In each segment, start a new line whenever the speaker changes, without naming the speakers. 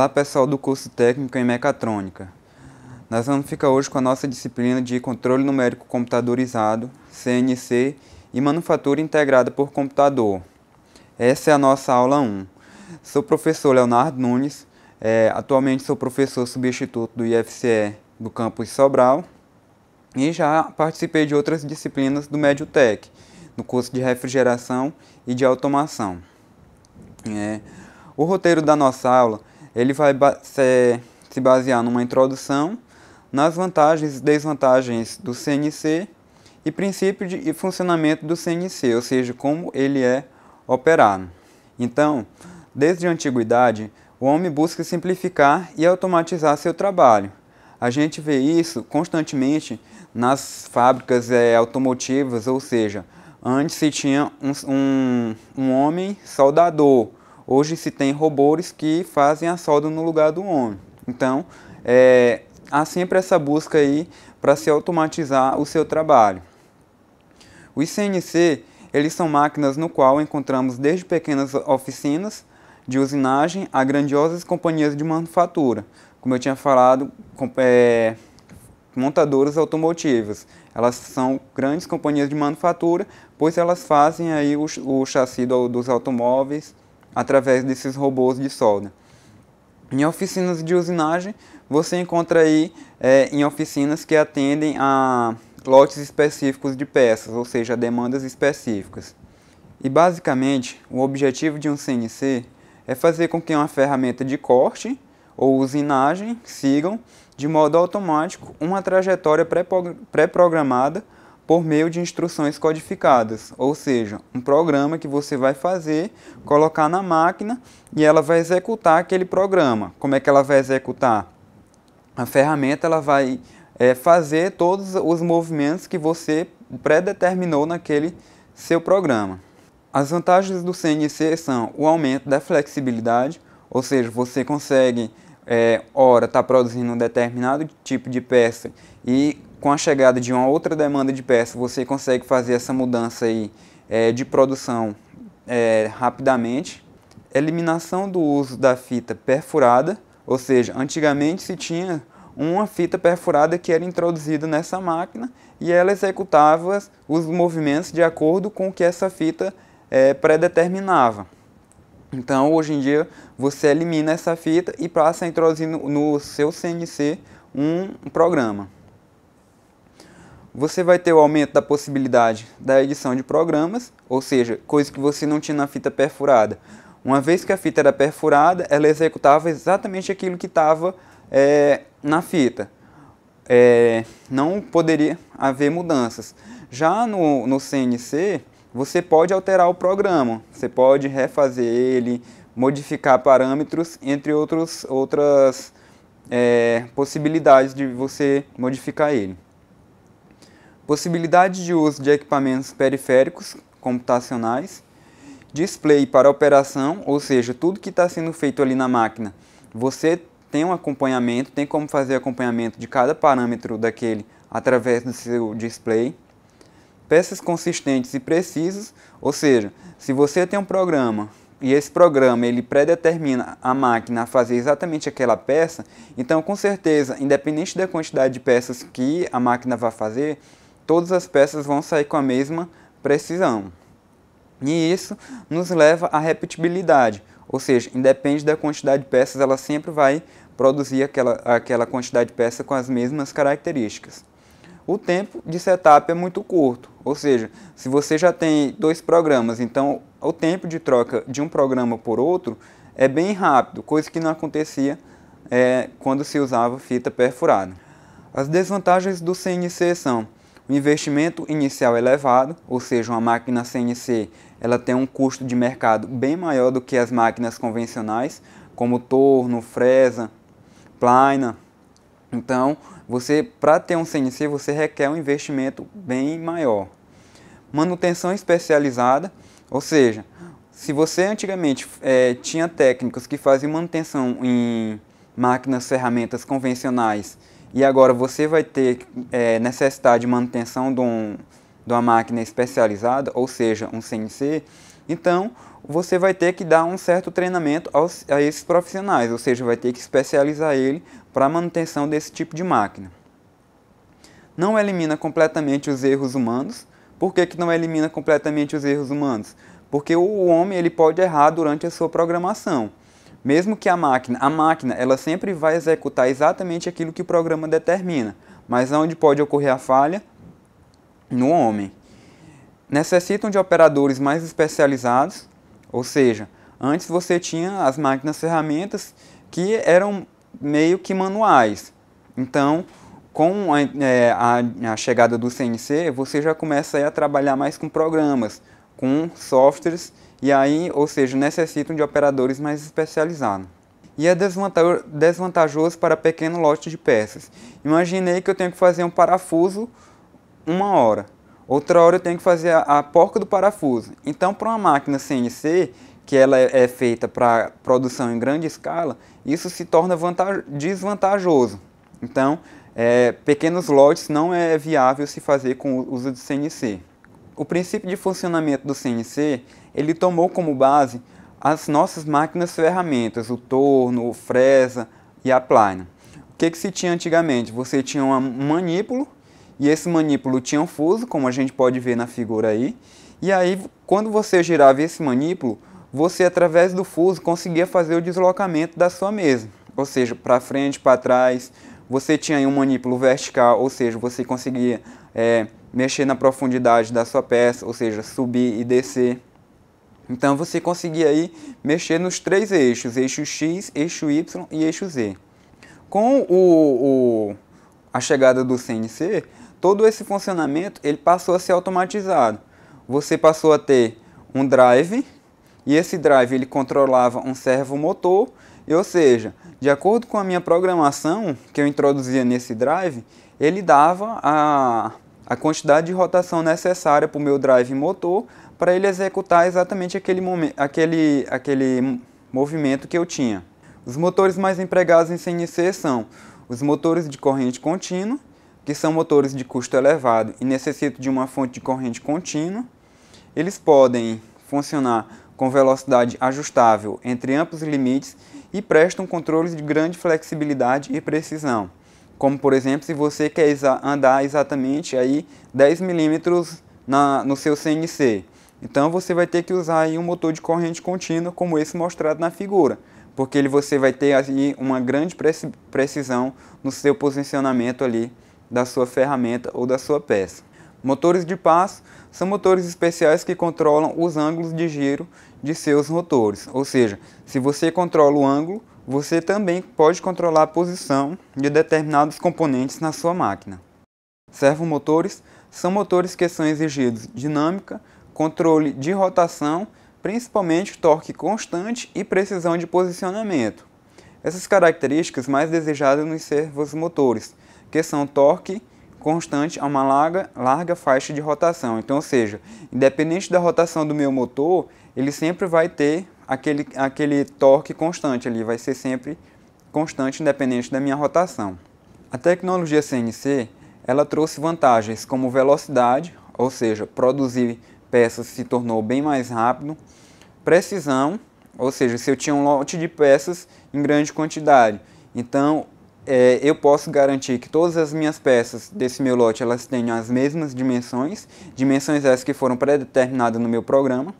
Olá pessoal do curso técnico em mecatrônica. Nós vamos ficar hoje com a nossa disciplina de controle numérico computadorizado, CNC, e manufatura integrada por computador. Essa é a nossa aula 1. Sou o professor Leonardo Nunes, é, atualmente sou professor substituto do IFCE do campus Sobral e já participei de outras disciplinas do Mediotec, no curso de refrigeração e de automação. É, o roteiro da nossa aula ele vai se basear numa introdução, nas vantagens e desvantagens do CNC e princípio de, e funcionamento do CNC, ou seja, como ele é operado. Então, desde a antiguidade, o homem busca simplificar e automatizar seu trabalho. A gente vê isso constantemente nas fábricas é, automotivas, ou seja, antes se tinha um, um, um homem soldador, Hoje se tem robôs que fazem a solda no lugar do homem. Então, é, há sempre essa busca aí para se automatizar o seu trabalho. Os CNC, eles são máquinas no qual encontramos desde pequenas oficinas de usinagem a grandiosas companhias de manufatura, como eu tinha falado, é, montadoras automotivas. Elas são grandes companhias de manufatura, pois elas fazem aí o, o chassi do, dos automóveis através desses robôs de solda. Em oficinas de usinagem, você encontra aí é, em oficinas que atendem a lotes específicos de peças, ou seja, demandas específicas. E basicamente, o objetivo de um CNC é fazer com que uma ferramenta de corte ou usinagem sigam de modo automático uma trajetória pré-programada pré programada por meio de instruções codificadas, ou seja, um programa que você vai fazer, colocar na máquina e ela vai executar aquele programa. Como é que ela vai executar? A ferramenta ela vai é, fazer todos os movimentos que você predeterminou naquele seu programa. As vantagens do CNC são o aumento da flexibilidade, ou seja, você consegue, é, ora, estar tá produzindo um determinado tipo de peça e com a chegada de uma outra demanda de peça, você consegue fazer essa mudança aí, é, de produção é, rapidamente. Eliminação do uso da fita perfurada, ou seja, antigamente se tinha uma fita perfurada que era introduzida nessa máquina e ela executava os movimentos de acordo com o que essa fita é, predeterminava. Então, hoje em dia, você elimina essa fita e passa a introduzir no, no seu CNC um programa você vai ter o aumento da possibilidade da edição de programas, ou seja, coisa que você não tinha na fita perfurada. Uma vez que a fita era perfurada, ela executava exatamente aquilo que estava é, na fita. É, não poderia haver mudanças. Já no, no CNC, você pode alterar o programa, você pode refazer ele, modificar parâmetros, entre outros, outras é, possibilidades de você modificar ele possibilidade de uso de equipamentos periféricos computacionais, display para operação, ou seja, tudo que está sendo feito ali na máquina, você tem um acompanhamento, tem como fazer acompanhamento de cada parâmetro daquele através do seu display. Peças consistentes e precisas, ou seja, se você tem um programa e esse programa ele predetermina a máquina a fazer exatamente aquela peça, então com certeza, independente da quantidade de peças que a máquina vai fazer, todas as peças vão sair com a mesma precisão. E isso nos leva à repetibilidade, ou seja, independe da quantidade de peças, ela sempre vai produzir aquela, aquela quantidade de peça com as mesmas características. O tempo de setup é muito curto, ou seja, se você já tem dois programas, então o tempo de troca de um programa por outro é bem rápido, coisa que não acontecia é, quando se usava fita perfurada. As desvantagens do CNC são o investimento inicial elevado, ou seja, uma máquina CNC ela tem um custo de mercado bem maior do que as máquinas convencionais, como torno, fresa, plaina. Então, você para ter um CNC você requer um investimento bem maior. Manutenção especializada, ou seja, se você antigamente é, tinha técnicos que faziam manutenção em máquinas, ferramentas convencionais e agora você vai ter é, necessidade de manutenção de, um, de uma máquina especializada, ou seja, um CNC, então você vai ter que dar um certo treinamento aos, a esses profissionais, ou seja, vai ter que especializar ele para a manutenção desse tipo de máquina. Não elimina completamente os erros humanos. Por que, que não elimina completamente os erros humanos? Porque o homem ele pode errar durante a sua programação. Mesmo que a máquina, a máquina, ela sempre vai executar exatamente aquilo que o programa determina, mas onde pode ocorrer a falha? No homem. Necessitam de operadores mais especializados, ou seja, antes você tinha as máquinas ferramentas que eram meio que manuais. Então, com a, é, a, a, chegada do CNC, você já começa a trabalhar mais com programas, com softwares e aí, ou seja, necessitam de operadores mais especializados. E é desvantajoso para pequeno lote de peças. Imaginei que eu tenho que fazer um parafuso uma hora. Outra hora eu tenho que fazer a, a porca do parafuso. Então, para uma máquina CNC, que ela é, é feita para produção em grande escala, isso se torna desvantajoso. Então, é, pequenos lotes não é viável se fazer com o uso de CNC. O princípio de funcionamento do CNC ele tomou como base as nossas máquinas ferramentas, o torno, o fresa e a plaina. O que, que se tinha antigamente? Você tinha um manípulo, e esse manípulo tinha um fuso, como a gente pode ver na figura aí, e aí quando você girava esse manípulo, você através do fuso conseguia fazer o deslocamento da sua mesa, ou seja, para frente, para trás, você tinha um manípulo vertical, ou seja, você conseguia é, mexer na profundidade da sua peça, ou seja, subir e descer. Então você conseguia aí mexer nos três eixos, eixo X, eixo Y e eixo Z. Com o, o a chegada do CNC, todo esse funcionamento ele passou a ser automatizado. Você passou a ter um drive e esse drive ele controlava um servomotor, e, ou seja, de acordo com a minha programação que eu introduzia nesse drive, ele dava a a quantidade de rotação necessária para o meu drive motor para ele executar exatamente aquele, momento, aquele, aquele movimento que eu tinha. Os motores mais empregados em CNC são os motores de corrente contínua, que são motores de custo elevado e necessitam de uma fonte de corrente contínua. Eles podem funcionar com velocidade ajustável entre amplos limites e prestam controles de grande flexibilidade e precisão. Como, por exemplo, se você quer exa andar exatamente aí 10 milímetros no seu CNC. Então você vai ter que usar aí um motor de corrente contínua como esse mostrado na figura, porque ele, você vai ter aí uma grande precisão no seu posicionamento ali da sua ferramenta ou da sua peça. Motores de passo são motores especiais que controlam os ângulos de giro de seus rotores, ou seja, se você controla o ângulo, você também pode controlar a posição de determinados componentes na sua máquina. Servomotores são motores que são exigidos dinâmica, controle de rotação, principalmente torque constante e precisão de posicionamento. Essas características mais desejadas nos servomotores, que são torque constante a uma larga, larga faixa de rotação. Então, ou seja, independente da rotação do meu motor, ele sempre vai ter aquele, aquele torque constante ali, vai ser sempre constante independente da minha rotação. A tecnologia CNC, ela trouxe vantagens como velocidade, ou seja, produzir peças se tornou bem mais rápido, precisão, ou seja, se eu tinha um lote de peças em grande quantidade, então é, eu posso garantir que todas as minhas peças desse meu lote elas tenham as mesmas dimensões, dimensões essas que foram pré-determinadas no meu programa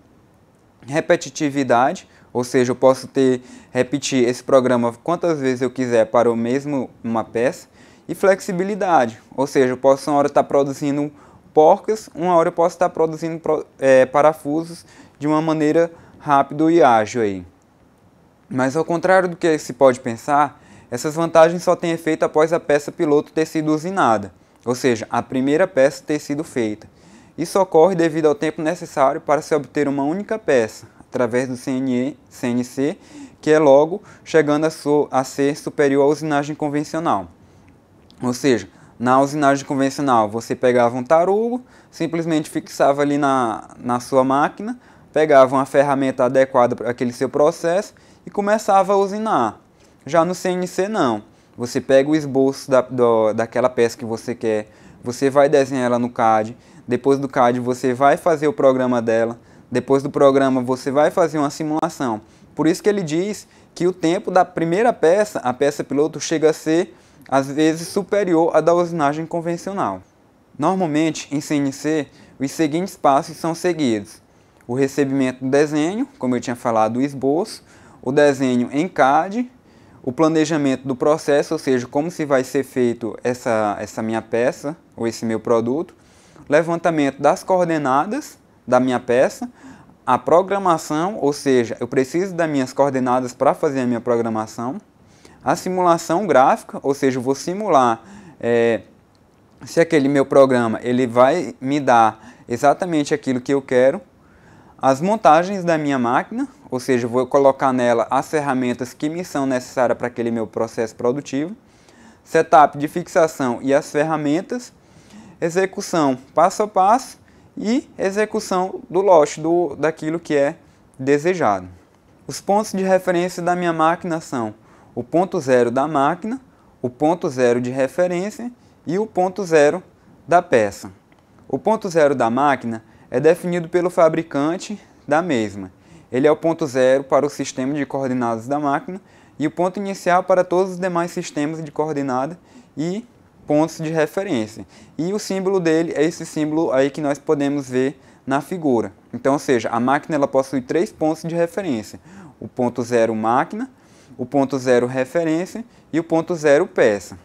repetitividade, ou seja, eu posso ter repetir esse programa quantas vezes eu quiser para o mesmo uma peça e flexibilidade, ou seja, eu posso uma hora estar tá produzindo porcas, uma hora eu posso estar tá produzindo é, parafusos de uma maneira rápida e ágil aí. Mas ao contrário do que se pode pensar, essas vantagens só têm efeito após a peça piloto ter sido usinada, ou seja, a primeira peça ter sido feita. Isso ocorre devido ao tempo necessário para se obter uma única peça, através do CNE, CNC, que é logo chegando a, a ser superior à usinagem convencional. Ou seja, na usinagem convencional, você pegava um tarugo, simplesmente fixava ali na, na sua máquina, pegava uma ferramenta adequada para aquele seu processo e começava a usinar. Já no CNC, não. Você pega o esboço da, do, daquela peça que você quer, você vai desenhar ela no CAD, depois do CAD você vai fazer o programa dela. Depois do programa você vai fazer uma simulação. Por isso que ele diz que o tempo da primeira peça, a peça piloto, chega a ser às vezes superior à da usinagem convencional. Normalmente, em CNC, os seguintes passos são seguidos: o recebimento do desenho, como eu tinha falado, o esboço, o desenho em CAD, o planejamento do processo, ou seja, como se vai ser feito essa, essa minha peça ou esse meu produto, levantamento das coordenadas da minha peça, a programação, ou seja, eu preciso das minhas coordenadas para fazer a minha programação, a simulação gráfica, ou seja, eu vou simular é, se aquele meu programa ele vai me dar exatamente aquilo que eu quero, as montagens da minha máquina, ou seja, vou colocar nela as ferramentas que me são necessárias para aquele meu processo produtivo, setup de fixação e as ferramentas, execução passo a passo e execução do lote, do, daquilo que é desejado. Os pontos de referência da minha máquina são o ponto zero da máquina, o ponto zero de referência e o ponto zero da peça. O ponto zero da máquina é definido pelo fabricante da mesma. Ele é o ponto zero para o sistema de coordenadas da máquina e o ponto inicial para todos os demais sistemas de coordenada e pontos de referência. E o símbolo dele é esse símbolo aí que nós podemos ver na figura. Então, ou seja, a máquina ela possui três pontos de referência. O ponto zero máquina, o ponto zero referência e o ponto zero peça.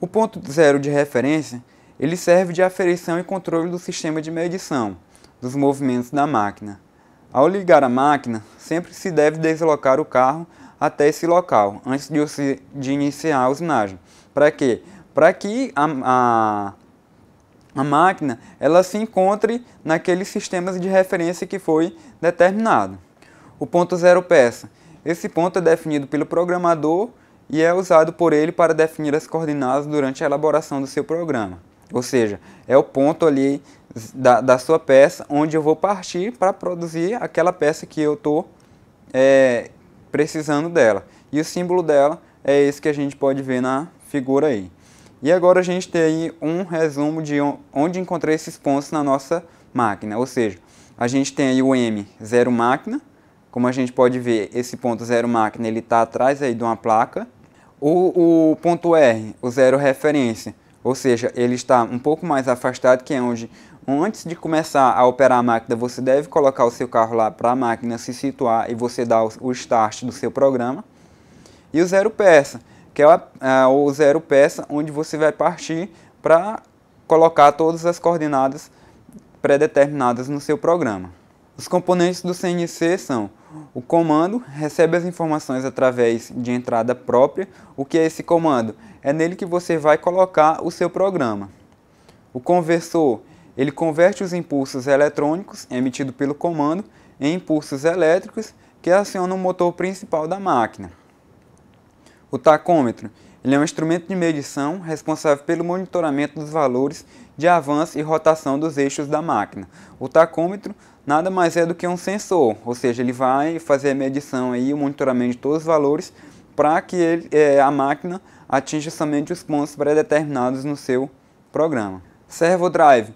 O ponto zero de referência ele serve de aferição e controle do sistema de medição dos movimentos da máquina. Ao ligar a máquina, sempre se deve deslocar o carro até esse local antes de, de iniciar a usinagem. Para quê? Para que a, a, a máquina ela se encontre naqueles sistemas de referência que foi determinado. O ponto zero peça. Esse ponto é definido pelo programador e é usado por ele para definir as coordenadas durante a elaboração do seu programa. Ou seja, é o ponto ali da, da sua peça onde eu vou partir para produzir aquela peça que eu estou é, precisando dela. E o símbolo dela é esse que a gente pode ver na figura aí. E agora a gente tem um resumo de onde encontrei esses pontos na nossa máquina, ou seja, a gente tem aí o M, zero máquina, como a gente pode ver, esse ponto zero máquina ele está atrás aí de uma placa. O, o ponto R, o zero referência, ou seja, ele está um pouco mais afastado, que é onde antes de começar a operar a máquina, você deve colocar o seu carro lá para a máquina se situar e você dá o, o start do seu programa. E o zero peça, que é a, o zero peça, onde você vai partir para colocar todas as coordenadas pré-determinadas no seu programa. Os componentes do CNC são o comando recebe as informações através de entrada própria. O que é esse comando? É nele que você vai colocar o seu programa. O conversor, ele converte os impulsos eletrônicos emitidos pelo comando em impulsos elétricos que acionam o motor principal da máquina. O tacômetro ele é um instrumento de medição responsável pelo monitoramento dos valores de avanço e rotação dos eixos da máquina. O tacômetro nada mais é do que um sensor, ou seja, ele vai fazer a medição e o monitoramento de todos os valores para que ele, é, a máquina atinja somente os pontos pré-determinados no seu programa. Servo drive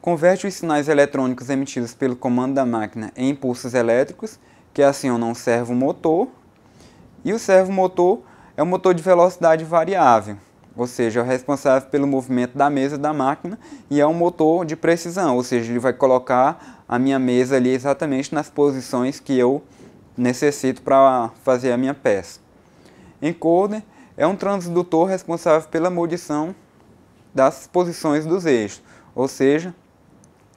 converte os sinais eletrônicos emitidos pelo comando da máquina em impulsos elétricos que acionam o servo motor e o servo motor é um motor de velocidade variável, ou seja, é responsável pelo movimento da mesa da máquina e é um motor de precisão, ou seja, ele vai colocar a minha mesa ali exatamente nas posições que eu necessito para fazer a minha peça. Encoder é um transdutor responsável pela medição das posições dos eixos, ou seja,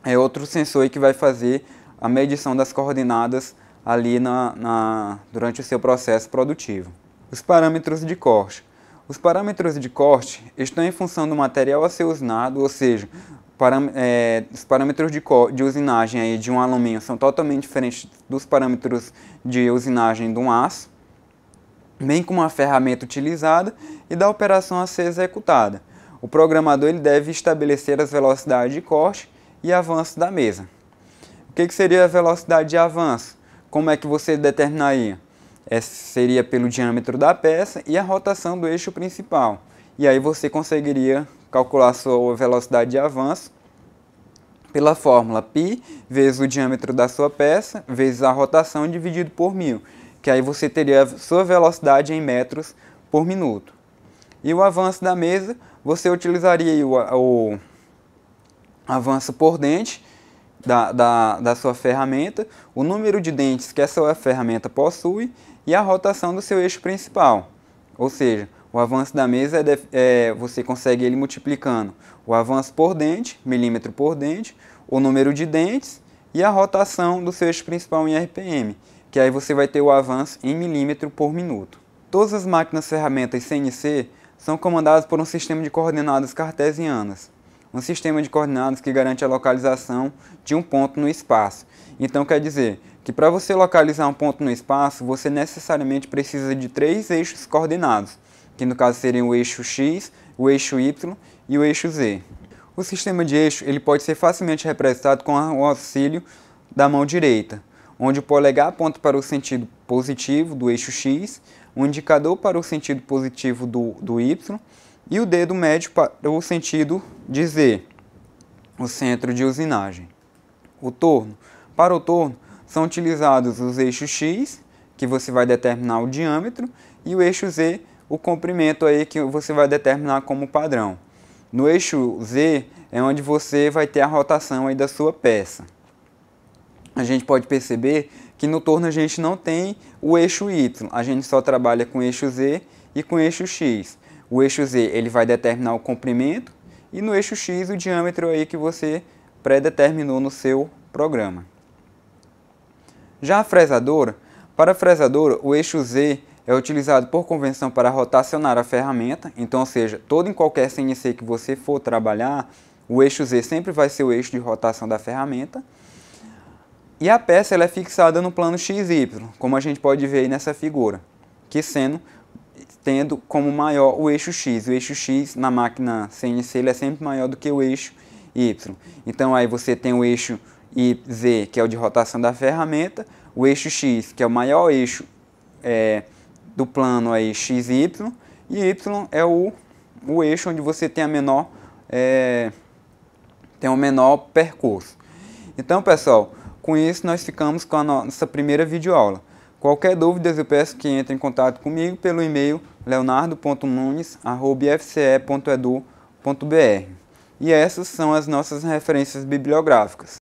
é outro sensor que vai fazer a medição das coordenadas ali na, na durante o seu processo produtivo. Os parâmetros de corte. Os parâmetros de corte estão em função do material a ser usinado, ou seja, para, é, os parâmetros de, de usinagem aí de um alumínio são totalmente diferentes dos parâmetros de usinagem de um aço, bem como a ferramenta utilizada e da operação a ser executada. O programador ele deve estabelecer as velocidades de corte e avanço da mesa. O que, que seria a velocidade de avanço? Como é que você determinaria? seria pelo diâmetro da peça e a rotação do eixo principal. E aí você conseguiria calcular sua velocidade de avanço pela fórmula π vezes o diâmetro da sua peça vezes a rotação dividido por mil, que aí você teria a sua velocidade em metros por minuto. E o avanço da mesa, você utilizaria o, o avanço por dente, da, da, da, sua ferramenta, o número de dentes que essa ferramenta possui e a rotação do seu eixo principal. Ou seja, o avanço da mesa é, é, você consegue ele multiplicando o avanço por dente, milímetro por dente, o número de dentes e a rotação do seu eixo principal em RPM, que aí você vai ter o avanço em milímetro por minuto. Todas as máquinas ferramentas CNC são comandadas por um sistema de coordenadas cartesianas, um sistema de coordenadas que garante a localização de um ponto no espaço. Então quer dizer, que para você localizar um ponto no espaço, você necessariamente precisa de três eixos coordenados, que no caso seriam o eixo x, o eixo y e o eixo z. O sistema de eixo ele pode ser facilmente representado com o auxílio da mão direita, onde o polegar aponta para o sentido positivo do eixo x, o indicador para o sentido positivo do, do y e o dedo médio para o sentido de z, o centro de usinagem. O torno. Para o torno, são utilizados os eixos X, que você vai determinar o diâmetro, e o eixo Z, o comprimento aí que você vai determinar como padrão. No eixo Z é onde você vai ter a rotação aí da sua peça. A gente pode perceber que no torno a gente não tem o eixo Y, a gente só trabalha com eixo Z e com eixo X. O eixo Z ele vai determinar o comprimento e no eixo X o diâmetro aí que você pré-determinou no seu programa. Já a fresadora, para a fresadora, o eixo Z é utilizado por convenção para rotacionar a ferramenta, então, ou seja, todo em qualquer CNC que você for trabalhar, o eixo Z sempre vai ser o eixo de rotação da ferramenta. E a peça ela é fixada no plano XY, como a gente pode ver nessa figura, que sendo tendo como maior o eixo X. O eixo X na máquina CNC ele é sempre maior do que o eixo Y. Então aí você tem o eixo e Z, que é o de rotação da ferramenta, o eixo X, que é o maior eixo é, do plano aí XY, e Y é o, o eixo onde você tem a menor é, tem o menor percurso. Então, pessoal, com isso nós ficamos com a nossa primeira videoaula. Qualquer dúvida, eu peço que entre em contato comigo pelo e-mail leonardo.nunes@fce.edu.br. E essas são as nossas referências bibliográficas.